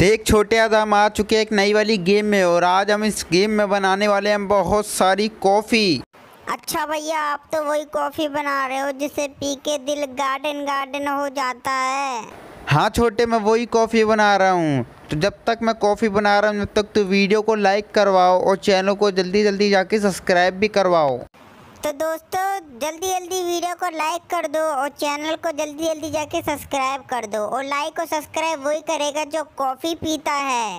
तो एक छोटे आज हम आ चुके हैं एक नई वाली गेम में और आज हम इस गेम में बनाने वाले हैं बहुत सारी कॉफ़ी अच्छा भैया आप तो वही कॉफ़ी बना रहे हो जिसे पी के दिल गार्डन गार्डन हो जाता है हाँ छोटे मैं वही कॉफ़ी बना रहा हूँ तो जब तक मैं कॉफ़ी बना रहा हूँ तब तक तो वीडियो को लाइक करवाओ और चैनल को जल्दी जल्दी जाके सब्सक्राइब भी करवाओ तो दोस्तों जल्दी जल्दी वीडियो को लाइक कर दो और चैनल को जल्दी जल्दी जाके सब्सक्राइब कर दो और लाइक और सब्सक्राइब वही करेगा जो कॉफ़ी पीता है